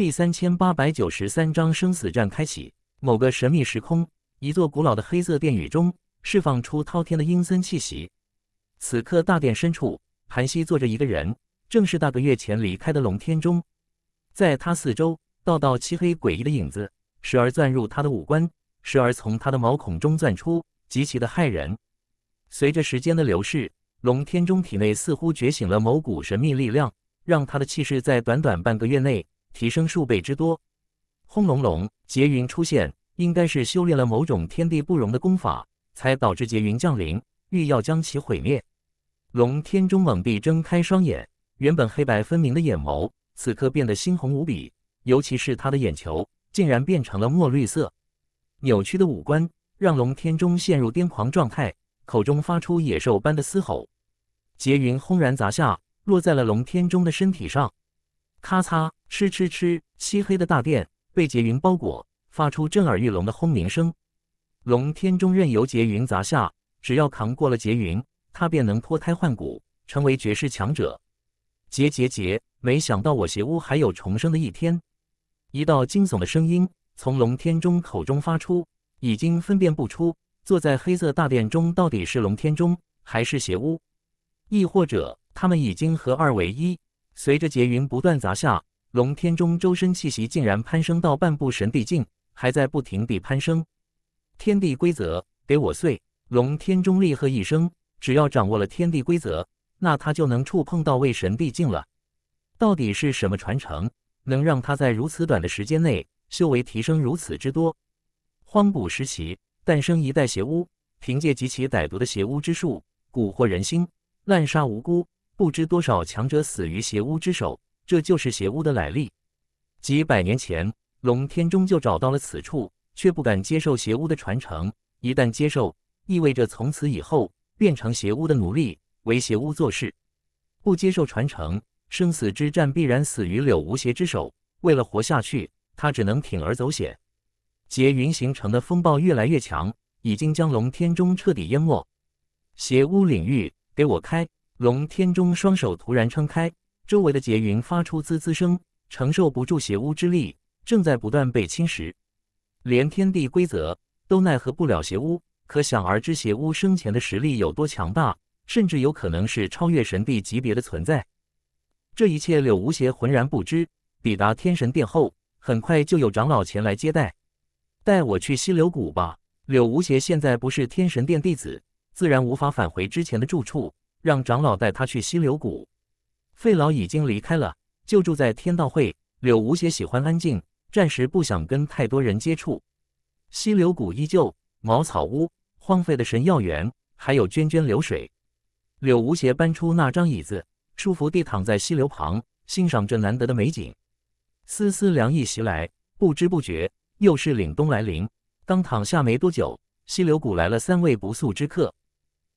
第三千八百九十三章生死战开启。某个神秘时空，一座古老的黑色殿宇中，释放出滔天的阴森气息。此刻，大殿深处盘膝坐着一个人，正是大个月前离开的龙天中。在他四周，道道漆黑诡异的影子，时而钻入他的五官，时而从他的毛孔中钻出，极其的骇人。随着时间的流逝，龙天中体内似乎觉醒了某股神秘力量，让他的气势在短短半个月内。提升数倍之多，轰隆隆，劫云出现，应该是修炼了某种天地不容的功法，才导致劫云降临，欲要将其毁灭。龙天中猛地睁开双眼，原本黑白分明的眼眸，此刻变得猩红无比，尤其是他的眼球，竟然变成了墨绿色。扭曲的五官让龙天中陷入癫狂状态，口中发出野兽般的嘶吼。劫云轰然砸下，落在了龙天中的身体上，咔嚓。吃吃吃！漆黑的大殿被劫云包裹，发出震耳欲聋的轰鸣声。龙天中任由劫云砸下，只要扛过了劫云，他便能脱胎换骨，成为绝世强者。劫劫劫！没想到我邪巫还有重生的一天！一道惊悚的声音从龙天中口中发出，已经分辨不出坐在黑色大殿中到底是龙天中还是邪巫，亦或者他们已经合二为一。随着劫云不断砸下。龙天中周身气息竟然攀升到半步神帝境，还在不停地攀升。天地规则，给我碎！龙天中厉喝一声，只要掌握了天地规则，那他就能触碰到位神帝境了。到底是什么传承，能让他在如此短的时间内修为提升如此之多？荒古时期诞生一代邪巫，凭借极其歹毒的邪巫之术蛊惑人心，滥杀无辜，不知多少强者死于邪巫之手。这就是邪巫的来历。几百年前，龙天中就找到了此处，却不敢接受邪巫的传承。一旦接受，意味着从此以后变成邪巫的奴隶，为邪巫做事。不接受传承，生死之战必然死于柳无邪之手。为了活下去，他只能铤而走险。劫云形成的风暴越来越强，已经将龙天中彻底淹没。邪巫领域，给我开！龙天中双手突然撑开。周围的结云发出滋滋声，承受不住邪巫之力，正在不断被侵蚀，连天地规则都奈何不了邪巫，可想而知邪巫生前的实力有多强大，甚至有可能是超越神帝级别的存在。这一切柳无邪浑然不知。抵达天神殿后，很快就有长老前来接待，带我去溪流谷吧。柳无邪现在不是天神殿弟子，自然无法返回之前的住处，让长老带他去溪流谷。费老已经离开了，就住在天道会。柳无邪喜欢安静，暂时不想跟太多人接触。溪流谷依旧，茅草屋，荒废的神药园，还有涓涓流水。柳无邪搬出那张椅子，舒服地躺在溪流旁，欣赏着难得的美景。丝丝凉意袭来，不知不觉又是凛冬来临。刚躺下没多久，溪流谷来了三位不速之客。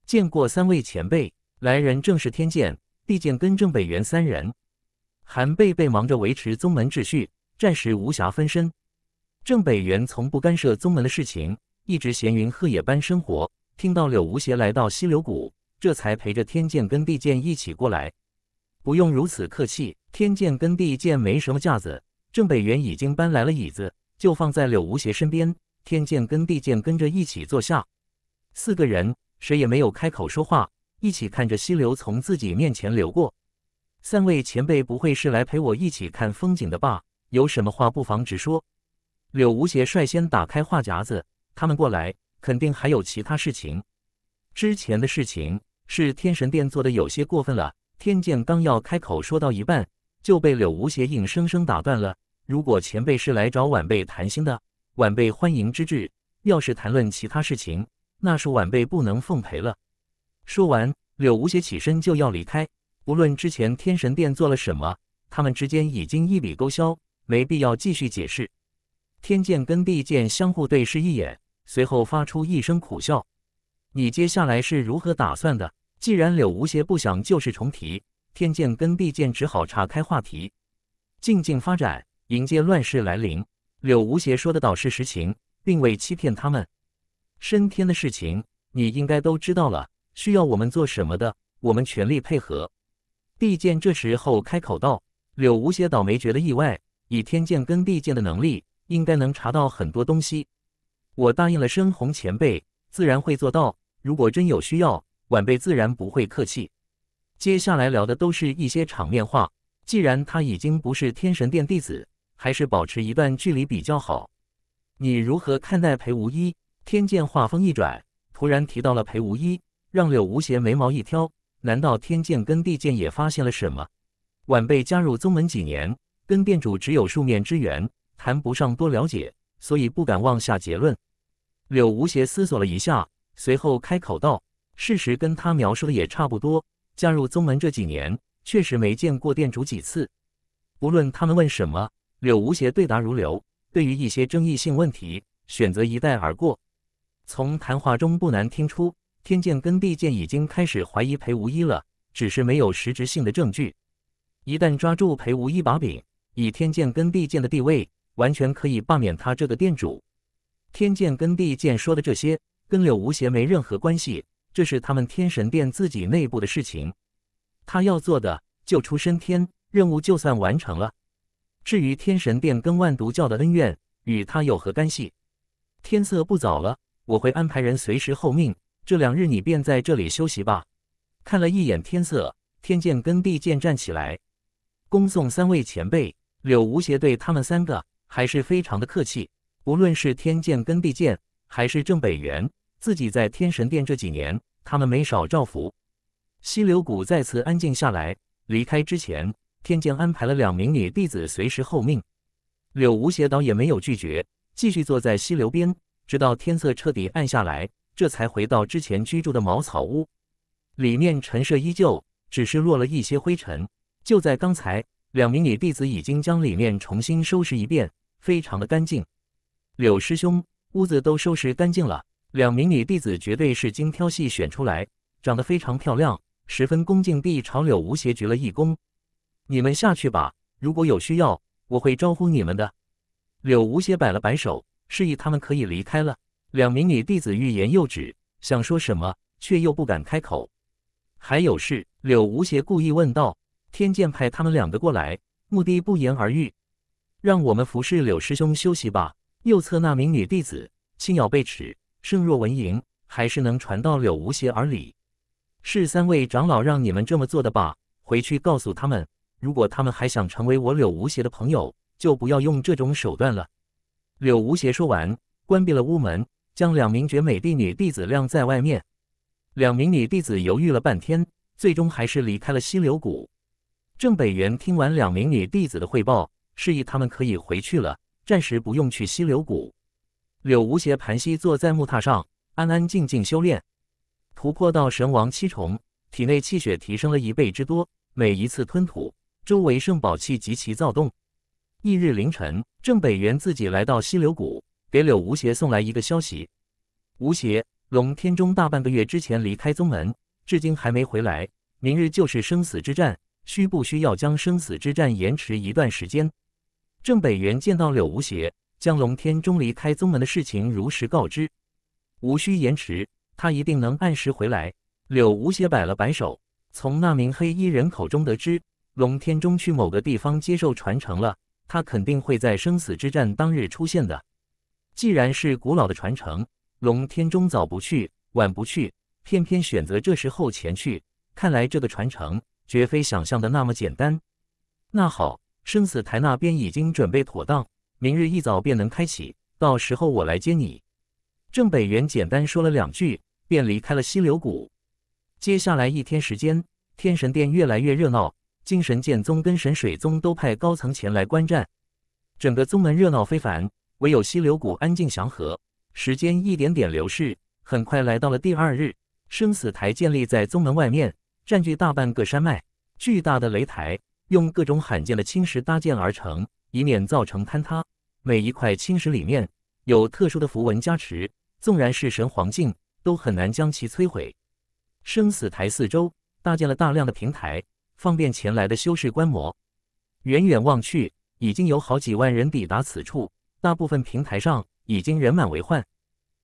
见过三位前辈，来人正是天剑。毕剑跟郑北元三人，韩贝贝忙着维持宗门秩序，暂时无暇分身。郑北元从不干涉宗门的事情，一直闲云鹤野般生活。听到柳无邪来到溪流谷，这才陪着天剑跟地剑一起过来。不用如此客气，天剑跟地剑没什么架子。郑北元已经搬来了椅子，就放在柳无邪身边。天剑跟地剑跟着一起坐下，四个人谁也没有开口说话。一起看着溪流从自己面前流过，三位前辈不会是来陪我一起看风景的吧？有什么话不妨直说。柳无邪率先打开话匣子，他们过来肯定还有其他事情。之前的事情是天神殿做的有些过分了。天剑刚要开口说到一半，就被柳无邪硬生生打断了。如果前辈是来找晚辈谈心的，晚辈欢迎之至；要是谈论其他事情，那恕晚辈不能奉陪了。说完，柳无邪起身就要离开。无论之前天神殿做了什么，他们之间已经一笔勾销，没必要继续解释。天剑跟地剑相互对视一眼，随后发出一声苦笑：“你接下来是如何打算的？”既然柳无邪不想旧事重提，天剑跟地剑只好岔开话题，静静发展，迎接乱世来临。柳无邪说的倒是实情，并未欺骗他们。升天的事情，你应该都知道了。需要我们做什么的？我们全力配合。帝剑这时候开口道：“柳无邪倒没觉得意外，以天剑跟地剑的能力，应该能查到很多东西。我答应了深红前辈，自然会做到。如果真有需要，晚辈自然不会客气。”接下来聊的都是一些场面话。既然他已经不是天神殿弟子，还是保持一段距离比较好。你如何看待裴无一？天剑话锋一转，突然提到了裴无一。让柳无邪眉毛一挑，难道天剑跟地剑也发现了什么？晚辈加入宗门几年，跟店主只有数面之缘，谈不上多了解，所以不敢妄下结论。柳无邪思索了一下，随后开口道：“事实跟他描述的也差不多。加入宗门这几年，确实没见过店主几次。不论他们问什么，柳无邪对答如流。对于一些争议性问题，选择一带而过。从谈话中不难听出。”天剑跟地剑已经开始怀疑裴无一了，只是没有实质性的证据。一旦抓住裴无一把柄，以天剑跟地剑的地位，完全可以罢免他这个店主。天剑跟地剑说的这些，跟柳无邪没任何关系，这是他们天神殿自己内部的事情。他要做的救出升天，任务就算完成了。至于天神殿跟万毒教的恩怨，与他有何干系？天色不早了，我会安排人随时候命。这两日你便在这里休息吧。看了一眼天色，天剑跟地剑站起来，恭送三位前辈。柳无邪对他们三个还是非常的客气。无论是天剑跟地剑，还是郑北元，自己在天神殿这几年，他们没少照拂。溪流谷再次安静下来。离开之前，天剑安排了两名女弟子随时候命。柳无邪倒也没有拒绝，继续坐在溪流边，直到天色彻底暗下来。这才回到之前居住的茅草屋，里面陈设依旧，只是落了一些灰尘。就在刚才，两名女弟子已经将里面重新收拾一遍，非常的干净。柳师兄，屋子都收拾干净了，两名女弟子绝对是精挑细选出来，长得非常漂亮，十分恭敬地朝柳无邪鞠了一躬。你们下去吧，如果有需要，我会招呼你们的。柳无邪摆了摆手，示意他们可以离开了。两名女弟子欲言又止，想说什么却又不敢开口。还有事，柳无邪故意问道：“天剑派他们两个过来，目的不言而喻，让我们服侍柳师兄休息吧。”右侧那名女弟子轻咬背齿，声若蚊蝇，还是能传到柳无邪耳里。“是三位长老让你们这么做的吧？回去告诉他们，如果他们还想成为我柳无邪的朋友，就不要用这种手段了。”柳无邪说完，关闭了屋门。将两名绝美帝女弟子晾在外面，两名女弟子犹豫了半天，最终还是离开了西流谷。郑北元听完两名女弟子的汇报，示意他们可以回去了，暂时不用去西流谷。柳无邪盘膝坐在木榻上，安安静静修炼，突破到神王七重，体内气血提升了一倍之多。每一次吞吐，周围圣宝气极其躁动。翌日凌晨，郑北元自己来到西流谷。给柳无邪送来一个消息：吴邪龙天中大半个月之前离开宗门，至今还没回来。明日就是生死之战，需不需要将生死之战延迟一段时间？郑北元见到柳无邪，将龙天中离开宗门的事情如实告知。无需延迟，他一定能按时回来。柳无邪摆了摆手，从那名黑衣人口中得知，龙天中去某个地方接受传承了，他肯定会在生死之战当日出现的。既然是古老的传承，龙天中早不去晚不去，偏偏选择这时候前去，看来这个传承绝非想象的那么简单。那好，生死台那边已经准备妥当，明日一早便能开启，到时候我来接你。郑北元简单说了两句，便离开了溪流谷。接下来一天时间，天神殿越来越热闹，金神剑宗跟神水宗都派高层前来观战，整个宗门热闹非凡。唯有溪流谷安静祥和。时间一点点流逝，很快来到了第二日。生死台建立在宗门外面，占据大半个山脉。巨大的擂台用各种罕见的青石搭建而成，以免造成坍塌。每一块青石里面有特殊的符文加持，纵然是神皇境都很难将其摧毁。生死台四周搭建了大量的平台，方便前来的修士观摩。远远望去，已经有好几万人抵达此处。大部分平台上已经人满为患，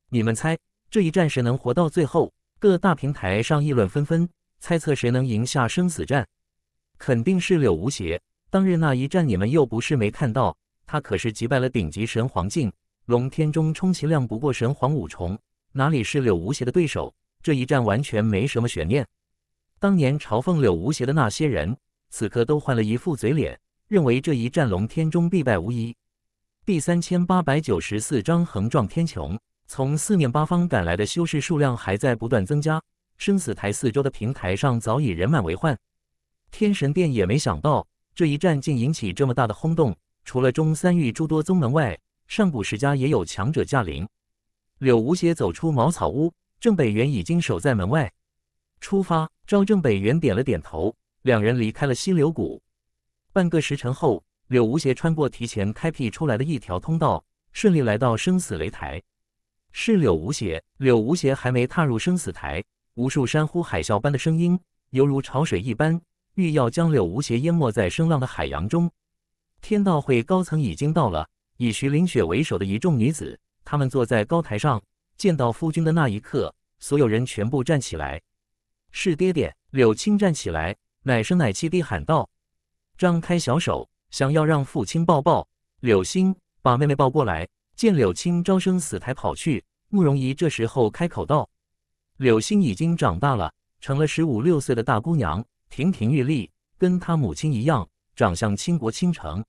你们猜这一战谁能活到最后？各大平台上议论纷纷，猜测谁能赢下生死战。肯定是柳无邪。当日那一战，你们又不是没看到，他可是击败了顶级神皇境。龙天中充其量不过神皇五重，哪里是柳无邪的对手？这一战完全没什么悬念。当年嘲讽柳无邪的那些人，此刻都换了一副嘴脸，认为这一战龙天中必败无疑。第三千八百九十四章横撞天穹。从四面八方赶来的修士数量还在不断增加，生死台四周的平台上早已人满为患。天神殿也没想到这一战竟引起这么大的轰动，除了中三域诸多宗门外，上古世家也有强者驾临。柳无邪走出茅草屋，郑北元已经守在门外。出发，赵正北元点了点头，两人离开了溪流谷。半个时辰后。柳无邪穿过提前开辟出来的一条通道，顺利来到生死擂台。是柳无邪。柳无邪还没踏入生死台，无数山呼海啸般的声音，犹如潮水一般，欲要将柳无邪淹没在声浪的海洋中。天道会高层已经到了，以徐凌雪为首的一众女子，她们坐在高台上，见到夫君的那一刻，所有人全部站起来。是爹爹！柳青站起来，奶声奶气地喊道：“张开小手。”想要让父亲抱抱柳星，把妹妹抱过来。见柳青朝生死台跑去，慕容仪这时候开口道：“柳星已经长大了，成了十五六岁的大姑娘，亭亭玉立，跟她母亲一样，长相倾国倾城。”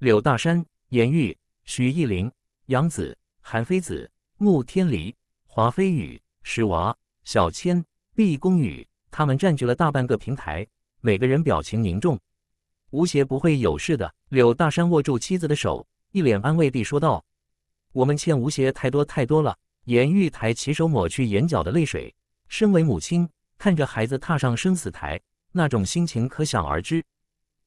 柳大山、颜玉、许艺林、杨子、韩非子、慕天黎、华飞雨、石娃、小千、毕恭宇，他们占据了大半个平台，每个人表情凝重。吴邪不会有事的。柳大山握住妻子的手，一脸安慰地说道：“我们欠吴邪太多太多了。”严玉抬起手抹去眼角的泪水。身为母亲，看着孩子踏上生死台，那种心情可想而知。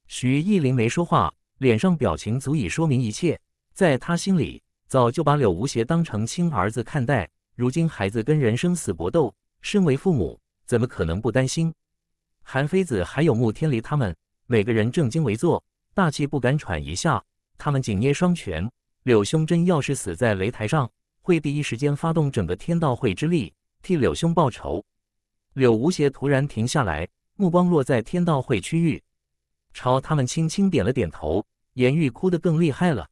徐艺林没说话，脸上表情足以说明一切。在他心里，早就把柳无邪当成亲儿子看待。如今孩子跟人生死搏斗，身为父母，怎么可能不担心？韩非子还有慕天离他们。每个人正襟危坐，大气不敢喘一下。他们紧捏双拳。柳兄真要是死在擂台上，会第一时间发动整个天道会之力替柳兄报仇。柳无邪突然停下来，目光落在天道会区域，朝他们轻轻点了点头。颜玉哭得更厉害了。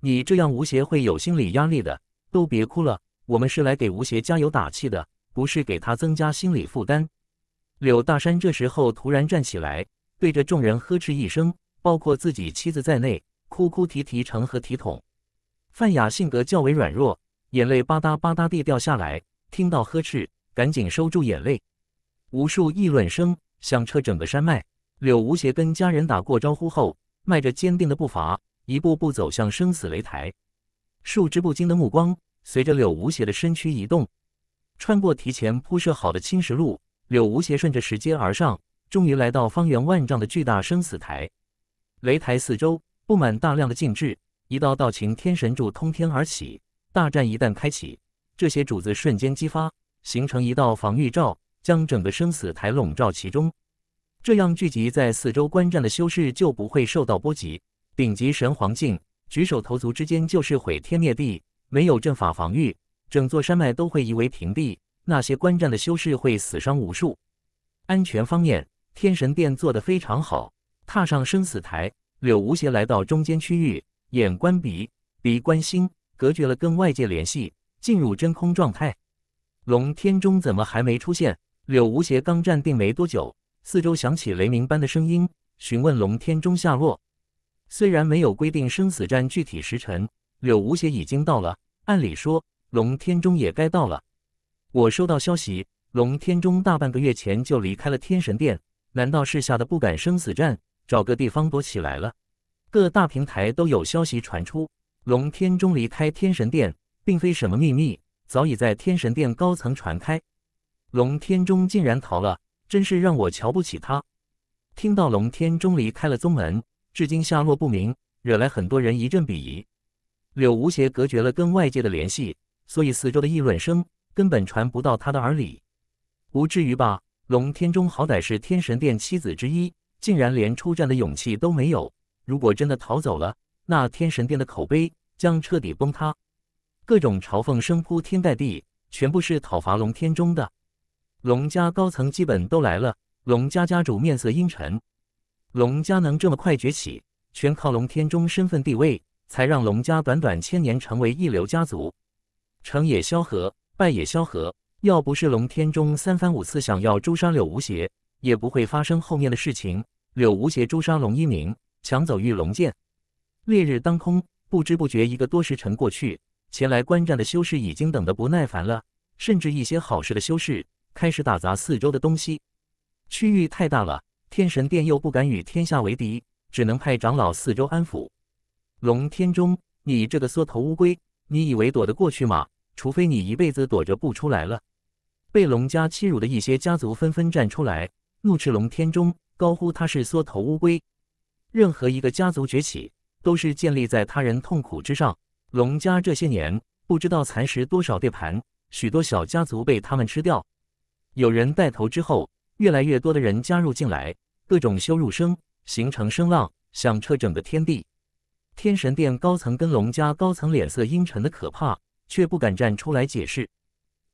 你这样，无邪会有心理压力的。都别哭了，我们是来给无邪加油打气的，不是给他增加心理负担。柳大山这时候突然站起来。对着众人呵斥一声，包括自己妻子在内，哭哭啼啼成何体统？范雅性格较为软弱，眼泪吧嗒吧嗒地掉下来。听到呵斥，赶紧收住眼泪。无数议论声响彻整个山脉。柳无邪跟家人打过招呼后，迈着坚定的步伐，一步步走向生死擂台。数之不尽的目光随着柳无邪的身躯移动，穿过提前铺设好的青石路，柳无邪顺着石阶而上。终于来到方圆万丈的巨大生死台，擂台四周布满大量的禁制，一道道擎天神柱通天而起。大战一旦开启，这些主子瞬间激发，形成一道防御罩，将整个生死台笼罩其中。这样聚集在四周观战的修士就不会受到波及。顶级神皇境举手投足之间就是毁天灭地，没有阵法防御，整座山脉都会夷为平地。那些观战的修士会死伤无数。安全方面。天神殿做得非常好。踏上生死台，柳无邪来到中间区域，眼观鼻，鼻观心，隔绝了跟外界联系，进入真空状态。龙天中怎么还没出现？柳无邪刚站定没多久，四周响起雷鸣般的声音，询问龙天中下落。虽然没有规定生死战具体时辰，柳无邪已经到了，按理说龙天中也该到了。我收到消息，龙天中大半个月前就离开了天神殿。难道是吓得不敢生死战，找个地方躲起来了？各大平台都有消息传出，龙天中离开天神殿，并非什么秘密，早已在天神殿高层传开。龙天中竟然逃了，真是让我瞧不起他！听到龙天中离开了宗门，至今下落不明，惹来很多人一阵鄙夷。柳无邪隔绝了跟外界的联系，所以四周的议论声根本传不到他的耳里。不至于吧？龙天中好歹是天神殿妻子之一，竟然连出战的勇气都没有。如果真的逃走了，那天神殿的口碑将彻底崩塌，各种嘲讽声铺天盖地，全部是讨伐龙天中的。龙家高层基本都来了，龙家家主面色阴沉。龙家能这么快崛起，全靠龙天中身份地位，才让龙家短短千年成为一流家族。成也萧何，败也萧何。要不是龙天中三番五次想要诛杀柳无邪，也不会发生后面的事情。柳无邪诛杀龙一鸣，抢走玉龙剑。烈日当空，不知不觉一个多时辰过去，前来观战的修士已经等得不耐烦了，甚至一些好事的修士开始打砸四周的东西。区域太大了，天神殿又不敢与天下为敌，只能派长老四周安抚。龙天中，你这个缩头乌龟，你以为躲得过去吗？除非你一辈子躲着不出来了。被龙家欺辱的一些家族纷纷站出来，怒斥龙天中，高呼他是缩头乌龟。任何一个家族崛起，都是建立在他人痛苦之上。龙家这些年不知道蚕食多少地盘，许多小家族被他们吃掉。有人带头之后，越来越多的人加入进来，各种羞辱声形成声浪，响彻整个天地。天神殿高层跟龙家高层脸色阴沉的可怕。却不敢站出来解释。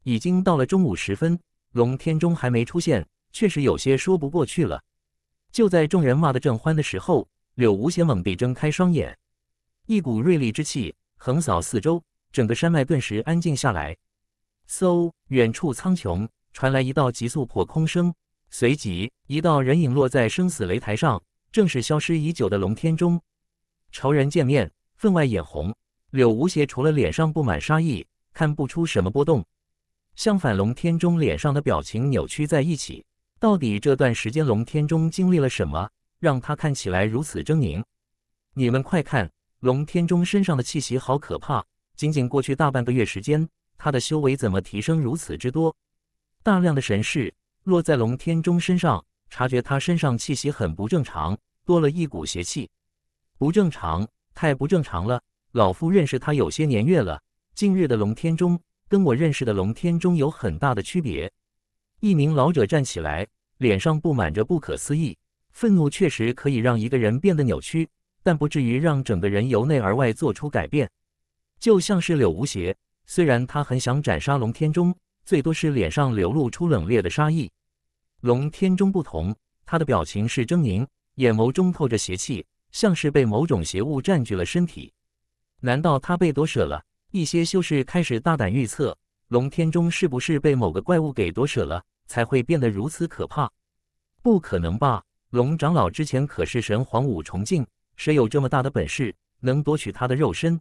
已经到了中午时分，龙天中还没出现，确实有些说不过去了。就在众人骂得正欢的时候，柳无邪猛地睁开双眼，一股锐利之气横扫四周，整个山脉顿时安静下来。嗖！远处苍穹传来一道急速破空声，随即一道人影落在生死擂台上，正是消失已久的龙天中。仇人见面，分外眼红。柳无邪除了脸上布满杀意，看不出什么波动。相反，龙天中脸上的表情扭曲在一起。到底这段时间龙天中经历了什么，让他看起来如此狰狞？你们快看，龙天中身上的气息好可怕！仅仅过去大半个月时间，他的修为怎么提升如此之多？大量的神识落在龙天中身上，察觉他身上气息很不正常，多了一股邪气。不正常，太不正常了！老夫认识他有些年月了，近日的龙天中跟我认识的龙天中有很大的区别。一名老者站起来，脸上布满着不可思议。愤怒确实可以让一个人变得扭曲，但不至于让整个人由内而外做出改变。就像是柳无邪，虽然他很想斩杀龙天中，最多是脸上流露出冷冽的杀意。龙天中不同，他的表情是狰狞，眼眸中透着邪气，像是被某种邪物占据了身体。难道他被夺舍了？一些修士开始大胆预测，龙天中是不是被某个怪物给夺舍了，才会变得如此可怕？不可能吧！龙长老之前可是神皇五重境，谁有这么大的本事能夺取他的肉身？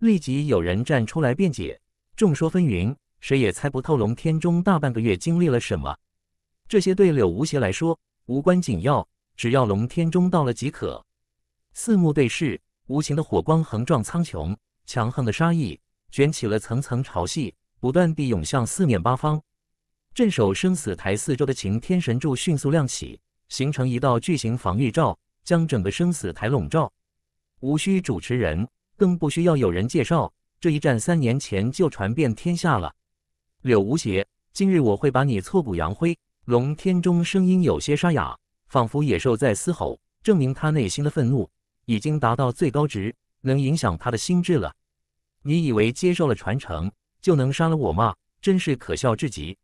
立即有人站出来辩解，众说纷纭，谁也猜不透龙天中大半个月经历了什么。这些对柳无邪来说无关紧要，只要龙天中到了即可。四目对视。无情的火光横撞苍穹，强横的杀意卷起了层层潮汐，不断地涌向四面八方。镇守生死台四周的擎天神柱迅速亮起，形成一道巨型防御罩，将整个生死台笼罩。无需主持人，更不需要有人介绍，这一战三年前就传遍天下了。柳无邪，今日我会把你挫骨扬灰。龙天中声音有些沙哑，仿佛野兽在嘶吼，证明他内心的愤怒。已经达到最高值，能影响他的心智了。你以为接受了传承就能杀了我吗？真是可笑至极！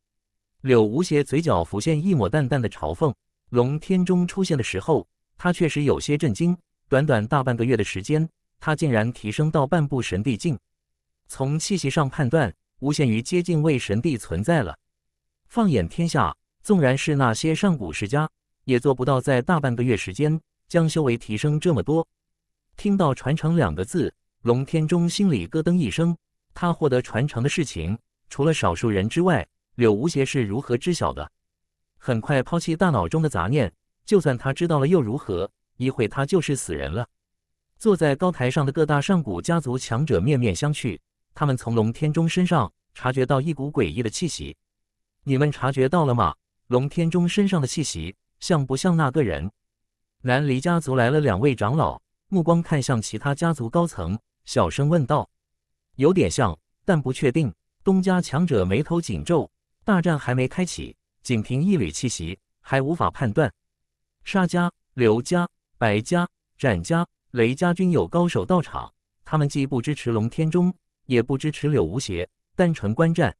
柳无邪嘴角浮现一抹淡淡的嘲讽。龙天中出现的时候，他确实有些震惊。短短大半个月的时间，他竟然提升到半步神帝境。从气息上判断，无限于接近为神帝存在了。放眼天下，纵然是那些上古世家，也做不到在大半个月时间。将修为提升这么多，听到“传承”两个字，龙天中心里咯噔一声。他获得传承的事情，除了少数人之外，柳无邪是如何知晓的？很快抛弃大脑中的杂念，就算他知道了又如何？一会他就是死人了。坐在高台上的各大上古家族强者面面相觑，他们从龙天中身上察觉到一股诡异的气息。你们察觉到了吗？龙天中身上的气息像不像那个人？南黎家族来了两位长老，目光看向其他家族高层，小声问道：“有点像，但不确定。”东家强者眉头紧皱，大战还没开启，仅凭一缕气息还无法判断。沙家、柳家、白家、展家、雷家均有高手到场，他们既不支持龙天中，也不支持柳无邪，单纯观战。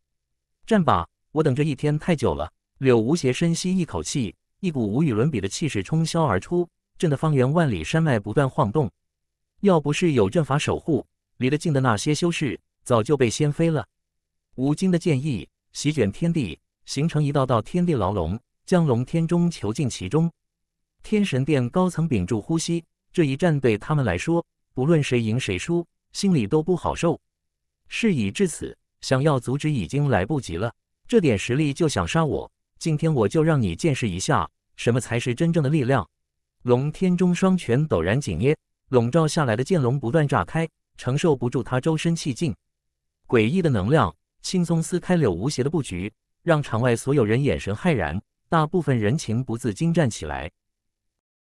战吧，我等这一天太久了。柳无邪深吸一口气。一股无与伦比的气势冲霄而出，震得方圆万里山脉不断晃动。要不是有阵法守护，离得近的那些修士早就被掀飞了。吴京的剑意席卷天地，形成一道道天地牢笼，将龙天中囚禁其中。天神殿高层屏住呼吸，这一战对他们来说，不论谁赢谁输，心里都不好受。事已至此，想要阻止已经来不及了。这点实力就想杀我？今天我就让你见识一下，什么才是真正的力量！龙天中双拳陡然紧捏，笼罩下来的剑龙不断炸开，承受不住他周身气劲，诡异的能量轻松撕开柳无邪的布局，让场外所有人眼神骇然，大部分人情不自禁站起来。